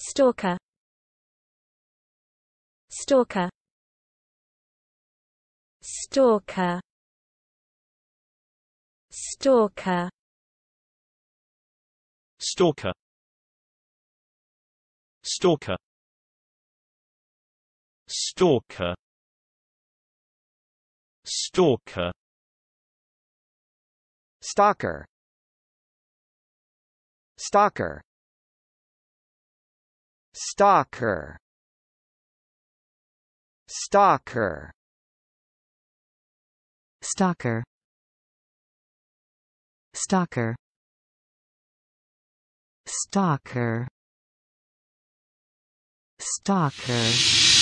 Stalker Stalker Stalker Stalker Stalker Stalker Stalker Stalker Stalker Stalker Stalker Stalker Stalker Stalker Stalker Stalker